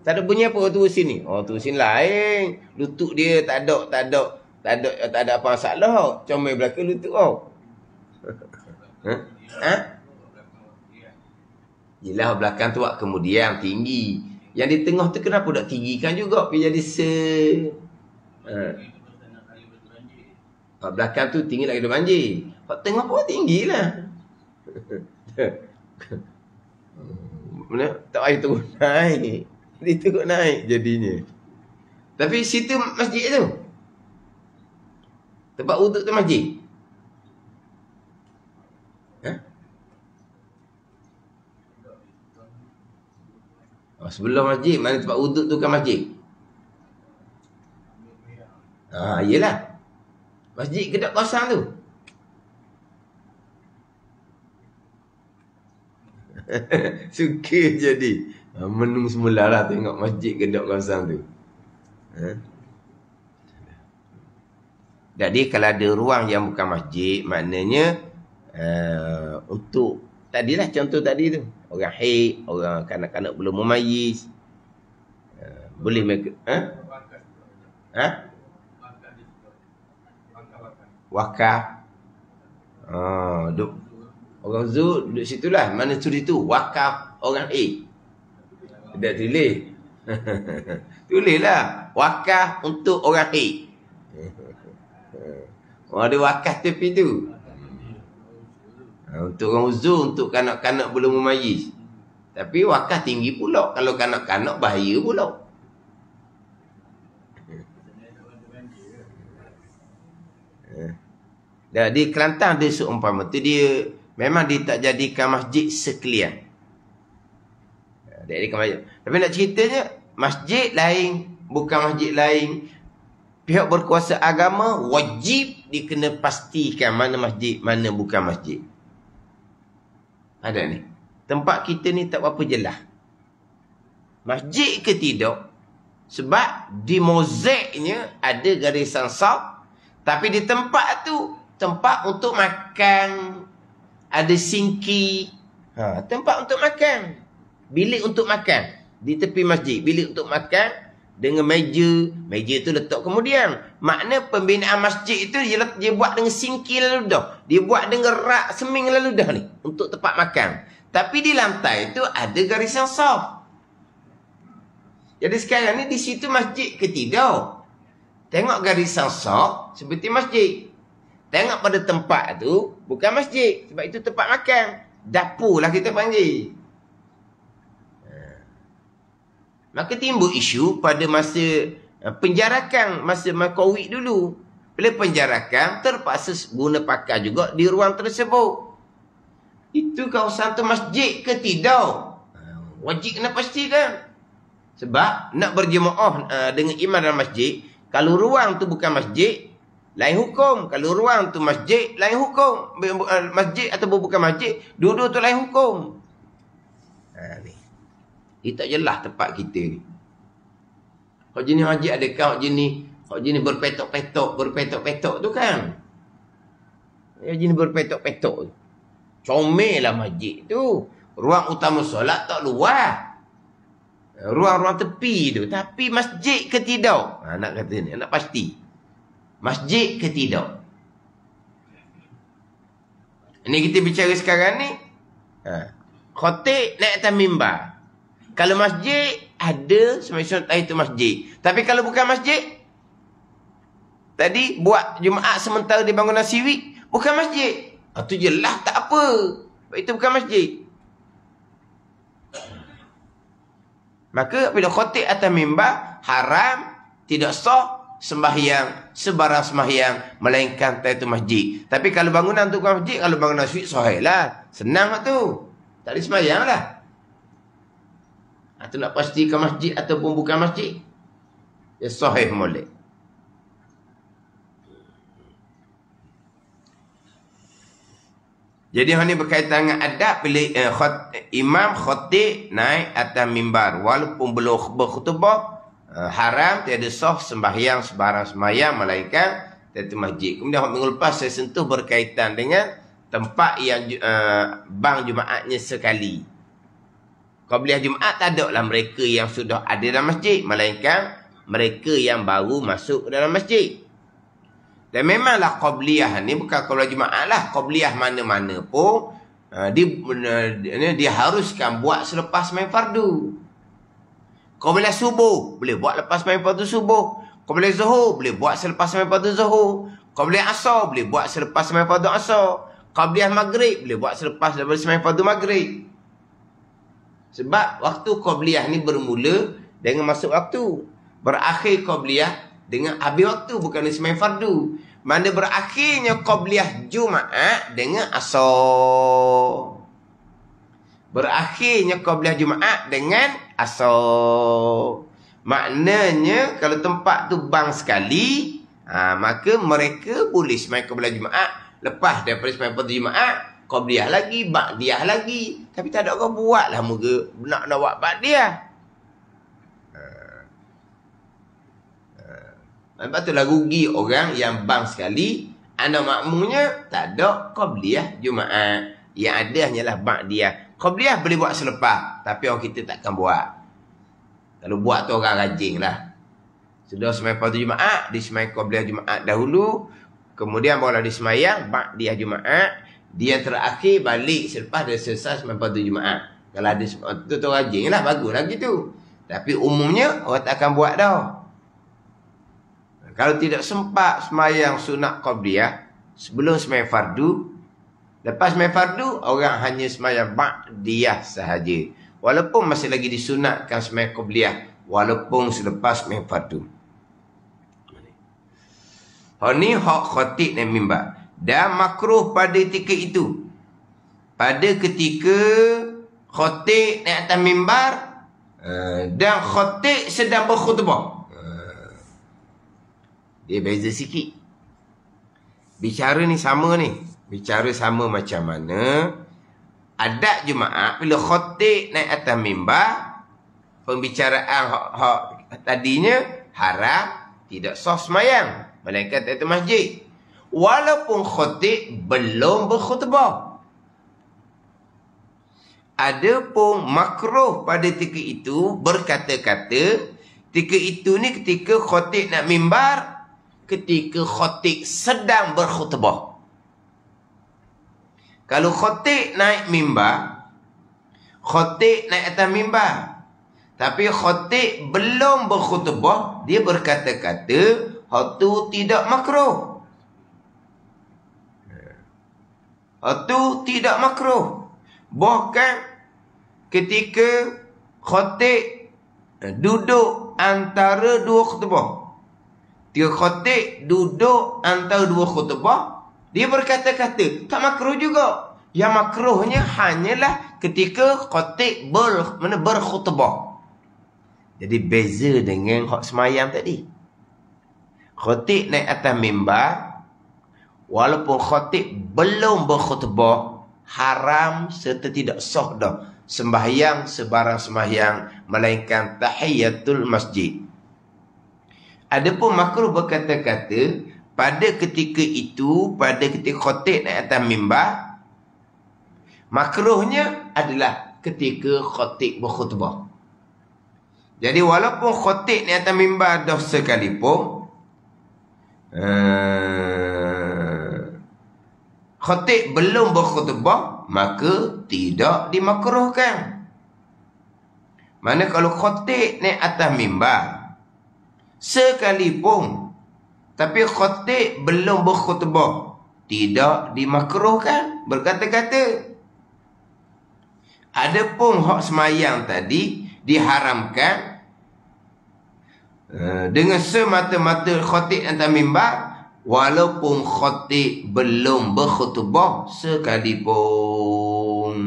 Tak ada bunyi apa tu sini. Oh tu sini lain. lutuk dia tak ada tak ada tak ada tak ada, apa salah. Comel belakang lutuk, kau. [LAUGHS] Ha? Ha? Yelah belakang tu wak kemudian tinggi. Yang di tengah tu kenapa tak tinggikan juga Dia jadi se ha. Belakang tu tinggi lagi dia banjir Kat tengah pun tinggi lah Tak payah turun naik Dia turun naik jadinya Tapi situ masjid tu Tempat uduk tu masjid Ah, Sebelum masjid mana tempat wuduk tu kan masjid. Ha iyalah. Masjid kedap kosong tu. [LAUGHS] Suka jadi ah, menung semula lah tengok masjid gendok kosong tu. Ha? Jadi kalau ada ruang yang bukan masjid maknanya uh, untuk tadilah contoh tadi tu orang haid, orang kanak-kanak belum memayis. Ha, boleh mereka ha? ha? Wakaf. Ha, duk orang zu duduk lah Mana tu itu? Wakaf orang A. Tidak tulis. [LAUGHS] Tulislah wakaf untuk orang [LAUGHS] A. Ha, oh, ada wakaf tepi tu. Ha, untuk orang uzur Untuk kanak-kanak belum memayis Tapi wakah tinggi pula Kalau kanak-kanak bahaya pula eh. Dan di Kelantan dia seumpama tu dia memang dia tak jadikan masjid sekalian. Ha, dia kan Tapi nak ceritanya masjid lain bukan masjid lain. Pihak berkuasa agama wajib dikena pastikan mana masjid, mana bukan masjid. Ada ni. Tempat kita ni tak apa jelas. Masjid ke tidak? Sebab di mozeknya ada garisan sawk. Tapi di tempat tu, tempat untuk makan. Ada singki. Ha, tempat untuk makan. Bilik untuk makan. Di tepi masjid. Bilik untuk makan dengan meja meja tu letak kemudian makna pembinaan masjid itu dia, dia buat dengan singkil lalu dah dia buat dengan rak seming lalu dah ni untuk tempat makan tapi di lantai itu ada garis yang soft jadi sekarang ni di situ masjid ke tidak tengok garis yang soft seperti masjid tengok pada tempat tu bukan masjid sebab itu tempat makan dapur lah kita panggil maka timbul isu pada masa eh, penjarakan masa makowik dulu bila penjarakan terpaksa guna pakar juga di ruang tersebut itu kawasan tu masjid ke tidak eh, wajib kena pastikan sebab nak berjemaah uh, dengan iman dalam masjid kalau ruang tu bukan masjid lain hukum kalau ruang tu masjid lain hukum masjid atau bukan masjid dua-dua tu lain hukum ha, dia tak jelas tempat kita ni. Kau jenis haji ada kau jenis kau jenis berpetok-petok, berpetok-petok tu kan? Kau jenis berpetok-petok Comel lah masjid tu. Ruang utama solat tak luar. Ruang-ruang tepi tu. Tapi masjid ke tidak? Ha, nak kata ni, nak pasti. Masjid ke tidak? Ini kita bicara sekarang ni. Ha. Khotik naik atas mimbar. Kalau masjid, ada semestinya eh, tak itu masjid. Tapi kalau bukan masjid, tadi buat Jumaat sementara di bangunan siwi, bukan masjid. Itu ah, jelah tak apa. Sebab itu bukan masjid. Maka bila khotik atas mimbar, haram, tidak sah, sembahyang, sebarang sembahyang, melainkan tak itu masjid. Tapi kalau bangunan tu bukan masjid, kalau bangunan siwi, sahailah. Senang lah tu. Tak ada sembahyang lah. Atau ha, nak pastikan masjid ataupun bukan masjid. Ya sahih molek. Jadi hari ini berkaitan dengan adab bila eh, khut, imam khutik naik atas mimbar. Walaupun belum berkhutubah, eh, haram, tiada soh, sembahyang, sebarang sembahyang, malaikat, tiada masjid. Kemudian minggu lepas saya sentuh berkaitan dengan tempat yang eh, bang jumaatnya sekali. Eh, Qabliyah Jumaat tak ada lah mereka yang sudah ada dalam masjid. Melainkan mereka yang baru masuk dalam masjid. Dan memanglah Qabliyah ni bukan Qabliyah Jumaat lah. Qabliyah mana-mana pun dia, eh, dia, eh, dia haruskan buat selepas main fardu. boleh Subuh boleh buat lepas main fardu Subuh. boleh Zuhur boleh buat selepas main fardu Zuhur. boleh Asar boleh buat selepas main fardu Asar. boleh Maghrib boleh buat selepas main fardu Maghrib. Sebab waktu qabliyah ni bermula dengan masuk waktu. Berakhir qabliyah dengan habis waktu bukan semain fardu. Mana berakhirnya qabliyah Jumaat dengan asol Berakhirnya qabliyah Jumaat dengan asol Maknanya kalau tempat tu bang sekali, ha, maka mereka boleh semain qabliyah Jumaat lepas daripada semain fardu Jumaat qabliyah lagi, ba'diyah lagi. Tapi tak ada orang buat lah muka nak nak buat ba'diyah. Eh, ha. Eh. Lepas tu lah rugi orang yang bang sekali. Anda makmunya tak ada qabliyah Jumaat. Yang ada hanyalah ba'diyah. Qabliyah boleh buat selepas. Tapi orang kita takkan buat. Kalau buat tu orang rajin lah. Sudah semai patu Jumaat. Di semai qabliyah Jumaat dahulu. Kemudian barulah di semayang. Ba'diyah Jumaat dia terakhir balik selepas dia selesai sempat Jumaat. Kalau ada sempat tu, tu lah, Baguslah gitu. Tapi umumnya, orang tak akan buat dah. Kalau tidak sempat semayang sunat Qabdiah, sebelum semayang Fardu, lepas semayang Fardu, orang hanya semayang Ba'diyah sahaja. Walaupun masih lagi disunatkan semayang Qabdiah, walaupun selepas semayang Fardu. Ini hak khotik dan mimbar dan makruh pada ketika itu pada ketika khatib naik atas mimbar uh, dan khatib sedang berkhutbah eh, dia beza sikit bicara ni sama ni bicara sama macam mana adat jumaat bila khatib naik atas mimbar pembicaraan hok hok tadinya haram tidak sah mayang, melainkan itu masjid walaupun khatib belum berkhutbah. ada pun makruh pada ketika itu berkata-kata, ketika itu ni ketika khatib nak mimbar, ketika khatib sedang berkhutbah. Kalau khatib naik mimbar, khatib naik atas mimbar. Tapi khatib belum berkhutbah, dia berkata-kata, hatu tidak makruh. Itu tidak makruh. Bahkan ketika khotik eh, duduk antara dua khutbah. Dia khotik duduk antara dua khutbah. Dia berkata-kata tak makruh juga. Yang makruhnya hanyalah ketika khotik ber, mana, berkhutbah. Jadi beza dengan khutbah semayang tadi. Khotik naik atas mimbar walaupun khatib belum berkhutbah haram serta tidak sah dah sembahyang sebarang sembahyang melainkan tahiyatul masjid adapun makruh berkata-kata pada ketika itu pada ketika khatib naik atas mimbar makruhnya adalah ketika khatib berkhutbah jadi walaupun khatib naik atas mimbar dah sekalipun hmm, khatib belum berkhutbah maka tidak dimakruhkan mana kalau khatib naik atas mimbar sekalipun tapi khatib belum berkhutbah tidak dimakruhkan berkata-kata adapun hak semayang tadi diharamkan eh, dengan semata-mata khatib atas mimbar walaupun khatib belum berkhutbah sekalipun.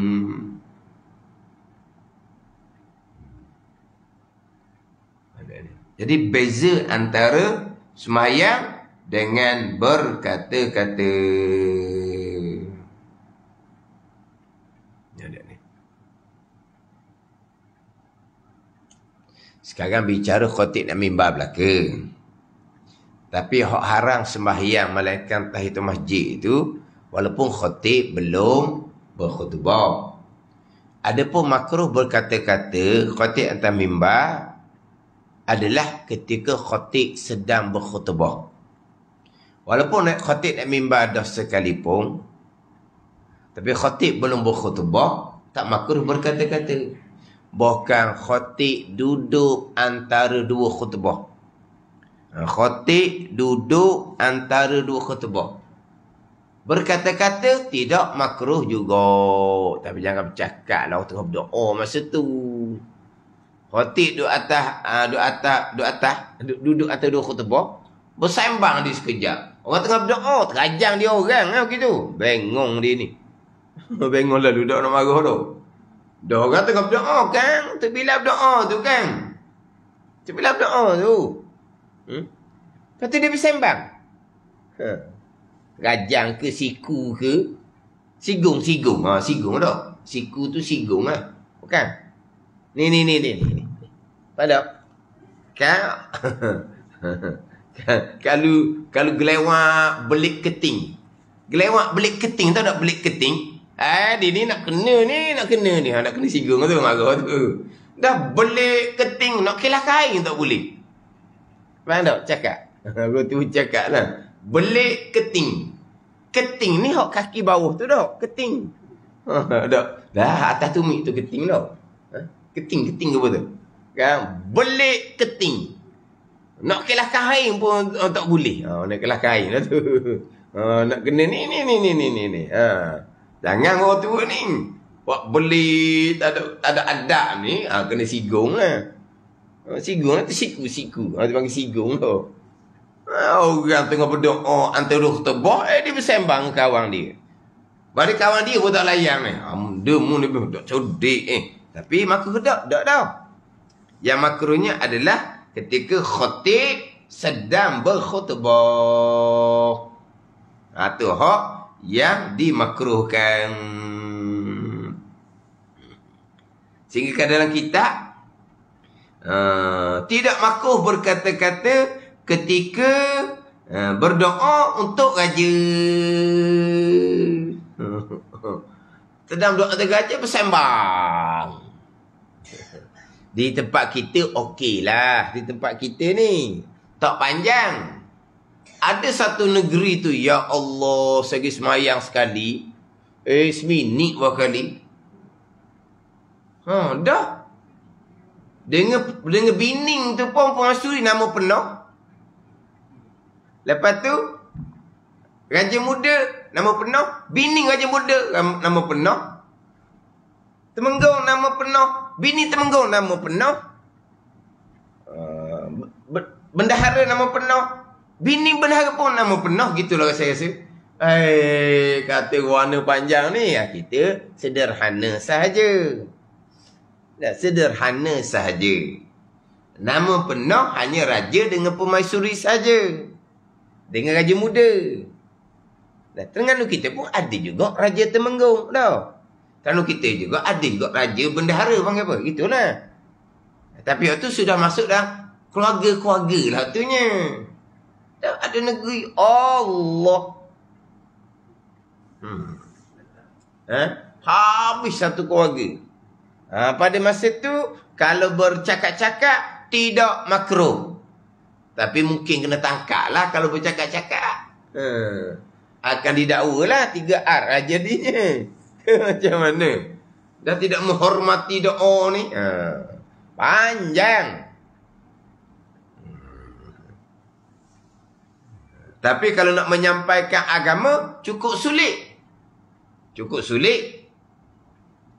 Jadi beza antara semayang dengan berkata-kata. Sekarang bicara khotib nak mimbar belakang. Tapi hak haram sembahyang malaikat tahitu masjid itu walaupun khatib belum berkhutbah. Adapun makruh berkata-kata khatib atas mimbar adalah ketika khatib sedang berkhutbah. Walaupun naik khatib naik mimbar dah sekalipun tapi khatib belum berkhutbah tak makruh berkata-kata. Bahkan khatib duduk antara dua khutbah. Eh, Khotik duduk antara dua khutbah. Berkata-kata tidak makruh juga. Tapi jangan bercakap lah tengah berdoa. Oh, masa tu. Khotik duduk atas, uh, duduk atas, duduk atas, duduk atas dua khutbah. Bersembang di sekejap. Orang tengah berdoa, oh, terajang dia orang lah begitu. Bengong dia ni. [LAUGHS] Bengong lah duduk nak marah tu. Dia orang tengah berdoa oh, kan? Tu bila berdoa tu kan? Tu bila berdoa tu. Hmm? Lepas tu dia bersembang. Ha. Rajang ke siku ke. Sigung, sigung. Ha, sigung tu. Siku tu sigung lah. Bukan? Ni, ni, ni, ni. ni. Pada. Kau. [LAUGHS] kalau kalau gelewak belik keting. Gelewak belik keting tau tak belik keting? Eh, dia ni nak kena ni, nak kena ni. Ha, nak kena sigung tu, marah tu. Dah belik keting, nak kelah kain tak boleh. Faham tak? Cakap. [LAUGHS] Roti pun cakap lah. Belik keting. Keting ni hok kaki bawah tu dok. Keting. Ha, [LAUGHS] dok. Dah atas tumik tu keting dok. Ha? Keting, keting ke apa tu? Kan? Belik keting. Nak kelah kain pun oh, tak boleh. Oh, nak kelah kain lah tu. Oh, [LAUGHS] nak kena ni, ni, ni, ni, ni, ni. ni. Ha. Jangan orang tua ni. Buat beli, tak ada, tak ada adab ni. Ha, kena sigung lah. Ha. Ha, oh, sigung lah. Siku-siku. Ha, ah, dia panggil sigung tu. Oh, orang tengah berdoa oh, antara ruh terbaik, eh, dia bersembang kawan dia. Bagi kawan dia pun tak layan ni. Eh. Ah, dia mu ni berdoa codik eh. Tapi makruh tak? Tak tau. Yang makruhnya adalah ketika khotib sedang berkhutbah. Ha, tu hak yang dimakruhkan. Sehingga dalam kitab, uh, tidak makruh berkata-kata ketika uh, berdoa untuk raja. [LAUGHS] Sedang doa dengan raja bersembang. Di tempat kita okeylah. Di tempat kita ni. Tak panjang. Ada satu negeri tu. Ya Allah. Segi semayang sekali. Eh, seminit berapa kali. Ha, dah. Dengan dengan bining tu pun pengasuri nama penuh. Lepas tu raja muda nama penuh, bining raja muda nama penuh. Temenggung nama penuh, bini temenggung nama penuh. Ah, bendahara nama penuh, bini bendahara pun nama penuh gitulah saya rasa. Eh, kata warna panjang ni ya kita sederhana saja. Tak sederhana sahaja. namun penuh hanya raja dengan pemaisuri saja. Dengan raja muda. Dan Terengganu kita pun ada juga raja temenggung. Tahu? Terengganu kita juga ada juga raja bendahara panggil apa. lah. Tapi waktu sudah masuk dah keluarga-keluarga lah waktunya. Tahu? Ada negeri Allah. Hmm. Ha? Habis satu keluarga. Ha, pada masa tu kalau bercakap-cakap tidak makro. Tapi mungkin kena tangkap lah kalau bercakap-cakap. Ha, akan didakwa lah 3R lah jadinya. [LAUGHS] Macam mana? Dah tidak menghormati doa ni. Ha, panjang. Tapi kalau nak menyampaikan agama, cukup sulit. Cukup sulit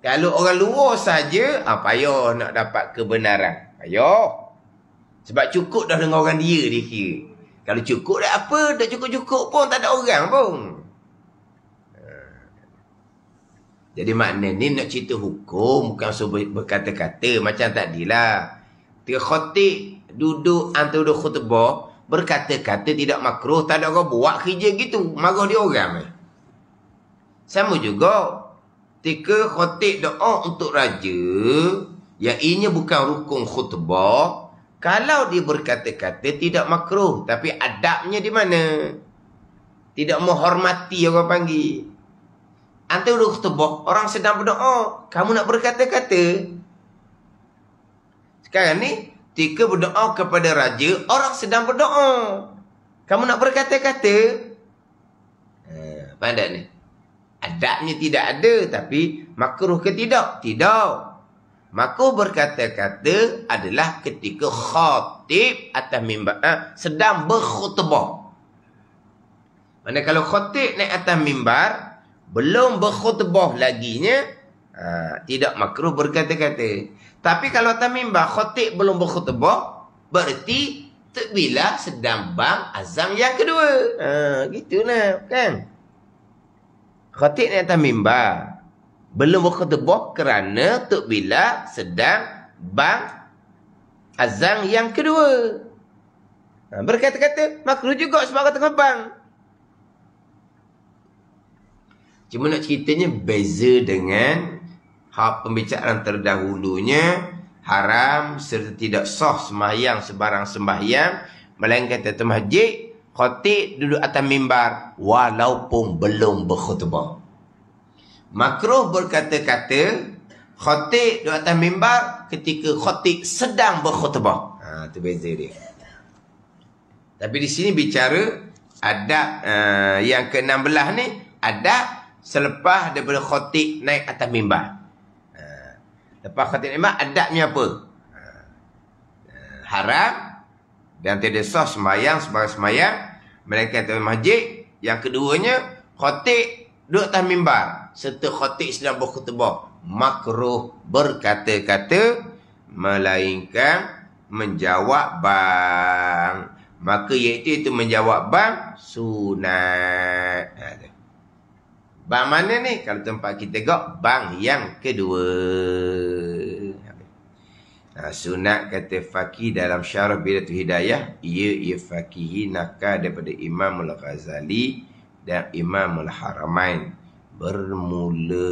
kalau orang luar saja, ah, yo nak dapat kebenaran. Ayo, Sebab cukup dah dengan orang dia, dia kira. Kalau cukup dah apa, dah cukup-cukup pun, tak ada orang pun. Ah. Jadi makna ni nak cerita hukum, bukan berkata-kata macam tadilah. Tiga khotik duduk antara khutbah, berkata-kata tidak makruh, tak ada orang buat kerja gitu, marah dia orang. Eh. Sama juga Tika khotik doa untuk raja Yang ini bukan rukun khutbah Kalau dia berkata-kata tidak makruh Tapi adabnya di mana? Tidak menghormati orang panggil Antara rukun khutbah Orang sedang berdoa Kamu nak berkata-kata Sekarang ni Tika berdoa kepada raja Orang sedang berdoa Kamu nak berkata-kata Faham eh, ni? Adabnya tidak ada tapi makruh ke tidak? Tidak. Makruh berkata-kata adalah ketika khatib atas mimbar eh, sedang berkhutbah. Mana kalau khatib naik atas mimbar belum berkhutbah laginya ha, tidak makruh berkata-kata. Tapi kalau atas mimbar khatib belum berkhutbah berarti bila sedang bang azam yang kedua. Ha, eh, gitulah kan? Khatib ni atas mimbar. Belum berkhutbah kerana Tok bila sedang bang azang yang kedua. Ha, berkata-kata, makruh juga sebab kata bang. Cuma nak ceritanya beza dengan hak pembicaraan terdahulunya haram serta tidak sah sembahyang sebarang sembahyang melainkan tetap masjid khatib duduk atas mimbar walaupun belum berkhutbah. Makruh berkata-kata khatib duduk atas mimbar ketika khatib sedang berkhutbah. Ha tu beza dia. Tapi di sini bicara adab uh, yang ke-16 ni adab selepas daripada khatib naik atas mimbar. Ha, lepas khatib naik mimbar adabnya apa? Ha, eh, haram dan tiada sah sembahyang sebagai sembahyang. Mereka yang tiada masjid. Yang keduanya, khotik duduk atas mimbar. Serta khotik sedang berkutubah. Makruh berkata-kata. Melainkan menjawab bang. Maka iaitu itu menjawab bang sunat. Ha, bang mana ni? Kalau tempat kita gak bang yang kedua. Ha, sunat kata faqih dalam syarah bidatul hidayah ia ia faqih nakal daripada Imam Al-Ghazali dan Imam Al-Haramain bermula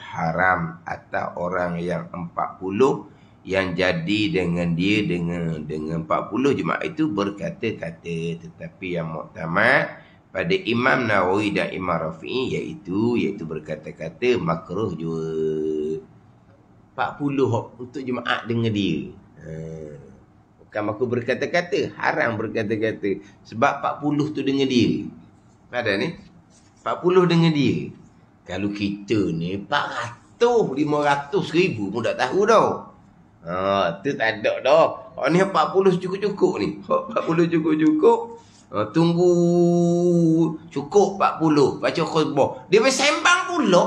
haram atas orang yang 40 yang jadi dengan dia dengan dengan 40 jemaah itu berkata-kata tetapi yang muktamad pada Imam Nawawi dan Imam Rafi'i iaitu iaitu berkata-kata makruh juga 40 untuk jemaat dengan dia. Hmm. Bukan aku berkata-kata, haram berkata-kata. Sebab 40 tu dengan dia. Ada ni? 40 dengan dia. Kalau kita ni 400, 500 ribu pun tak tahu tau. Ha, tu tak ada dah. Oh ni 40 cukup-cukup ni. 40 cukup-cukup. Ha, tunggu cukup 40 baca khutbah. Dia sembang pula.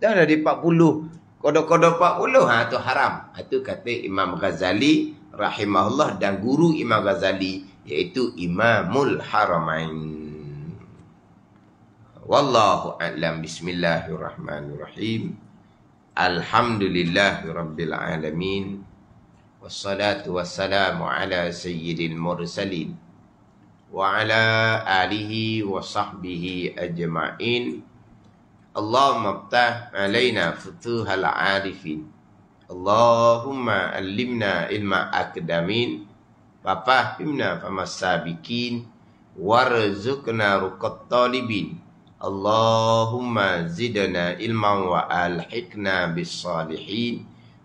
Dah dah dia 40 kodok-kodok 40 ha tu haram. Itu ha, kata Imam Ghazali rahimahullah dan guru Imam Ghazali iaitu Imamul Haramain. Wallahu a'lam bismillahirrahmanirrahim. Alhamdulillahirabbil alamin. Wassalatu wassalamu ala sayyidil mursalin wa ala alihi wa sahbihi ajma'in. اللهم افتح علينا فتوح العارفين اللهم علمنا علم أقدمين وفهمنا فما السابقين وارزقنا رقى الطالبين اللهم زدنا علما وألحقنا بالصالحين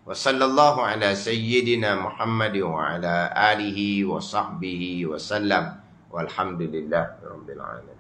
وصلى الله على سيدنا محمد وعلى آله وصحبه وسلم والحمد لله رب العالمين